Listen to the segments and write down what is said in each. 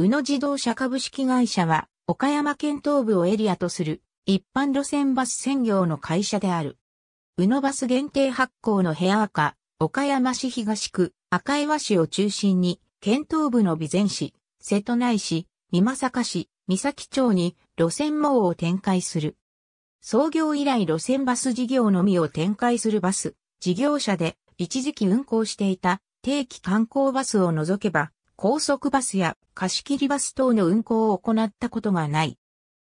宇野自動車株式会社は、岡山県東部をエリアとする、一般路線バス専業の会社である。宇野バス限定発行のヘア赤、岡山市東区、赤岩市を中心に、県東部の備前市、瀬戸内市、三坂市、三崎町に路線網を展開する。創業以来路線バス事業のみを展開するバス、事業者で一時期運行していた定期観光バスを除けば、高速バスや貸切バス等の運行を行ったことがない。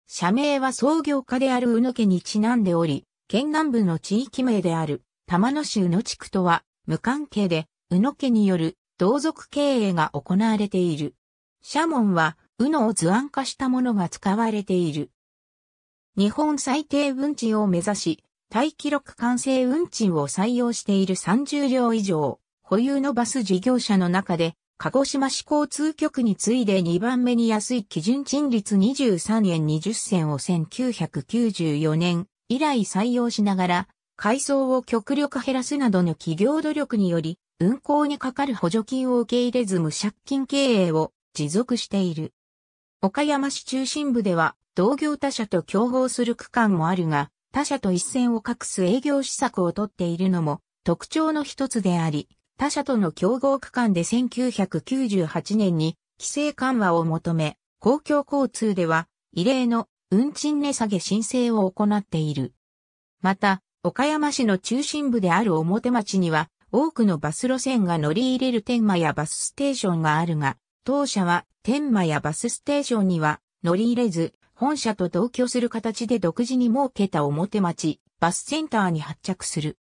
社名は創業家である宇野家にちなんでおり、県南部の地域名である玉野市宇野地区とは無関係で、宇野家による同族経営が行われている。社門は宇野を図案化したものが使われている。日本最低運賃を目指し、大記録完成運賃を採用している30両以上、保有のバス事業者の中で鹿児島市交通局に次いで2番目に安い基準賃率23円20銭を1994年以来採用しながら、改装を極力減らすなどの企業努力により、運行にかかる補助金を受け入れず無借金経営を持続している。岡山市中心部では、同業他社と競合する区間もあるが、他社と一線を画す営業施策をとっているのも特徴の一つであり、他社との競合区間で1998年に規制緩和を求め、公共交通では異例の運賃値下げ申請を行っている。また、岡山市の中心部である表町には多くのバス路線が乗り入れる天満やバスステーションがあるが、当社は天満やバスステーションには乗り入れず、本社と同居する形で独自に設けた表町、バスセンターに発着する。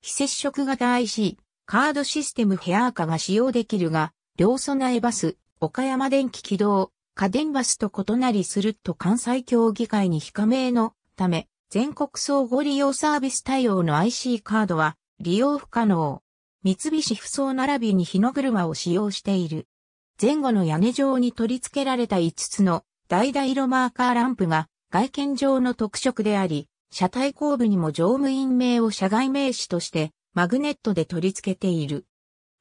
非接触型 IC、カードシステムヘアー化が使用できるが、両備えバス、岡山電気軌道、家電バスと異なりすると関西協議会に非加盟のため、全国総合利用サービス対応の IC カードは利用不可能。三菱不走並びに日の車を使用している。前後の屋根上に取り付けられた5つの橙色マーカーランプが外見上の特色であり、車体後部にも乗務員名を社外名詞としてマグネットで取り付けている。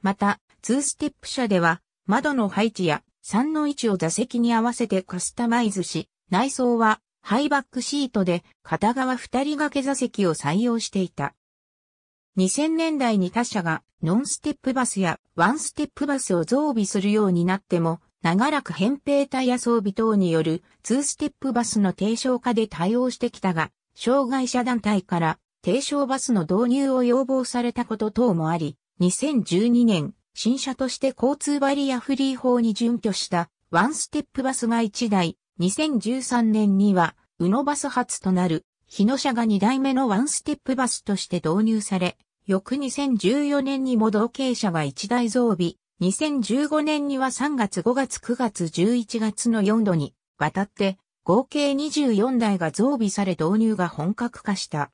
また、ツーステップ車では、窓の配置や3の位置を座席に合わせてカスタマイズし、内装はハイバックシートで片側二人掛け座席を採用していた。2000年代に他社がノンステップバスやワンステップバスを増備するようになっても、長らく扁平タイヤ装備等によるツーステップバスの低床化で対応してきたが、障害者団体から低床バスの導入を要望されたこと等もあり、2012年、新車として交通バリアフリー法に準拠したワンステップバスが1台、2013年には、宇野バス発となる、日野車が2台目のワンステップバスとして導入され、翌2014年にも同型車が1台増備、2015年には3月5月9月11月の4度に、わたって、合計24台が増備され導入が本格化した。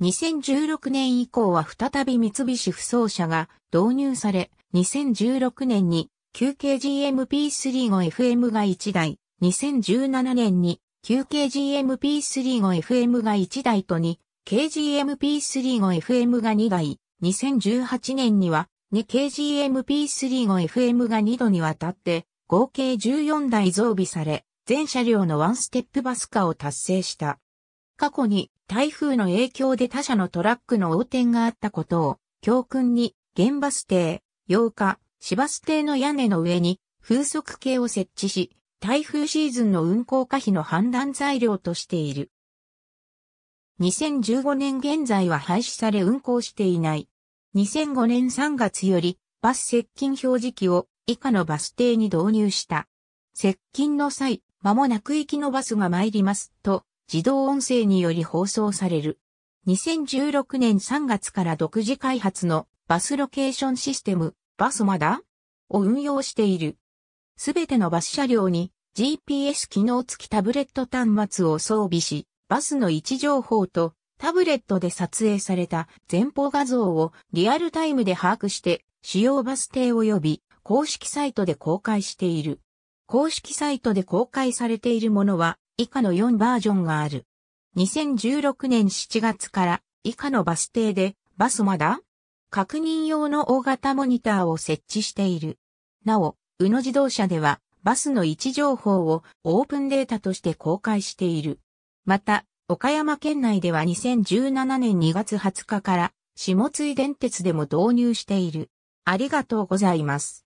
2016年以降は再び三菱不走車が導入され、2016年に9 k GMP3 5 FM が1台、2017年に9 k GMP3 5 FM が1台と2、KGMP3 5 FM が2台、2018年には 2KGMP3 5 FM が2度にわたって合計14台増備され、全車両のワンステップバス化を達成した。過去に台風の影響で他社のトラックの横転があったことを教訓に、現バス停、8日、市バス停の屋根の上に風速計を設置し、台風シーズンの運行可否の判断材料としている。2015年現在は廃止され運行していない。2005年3月よりバス接近表示器を以下のバス停に導入した。接近の際、間もなく行きのバスが参りますと自動音声により放送される。2016年3月から独自開発のバスロケーションシステム、バスマダを運用している。すべてのバス車両に GPS 機能付きタブレット端末を装備し、バスの位置情報とタブレットで撮影された前方画像をリアルタイムで把握して主要バス停及び公式サイトで公開している。公式サイトで公開されているものは以下の4バージョンがある。2016年7月から以下のバス停でバスまだ確認用の大型モニターを設置している。なお、宇野自動車ではバスの位置情報をオープンデータとして公開している。また、岡山県内では2017年2月20日から下津井電鉄でも導入している。ありがとうございます。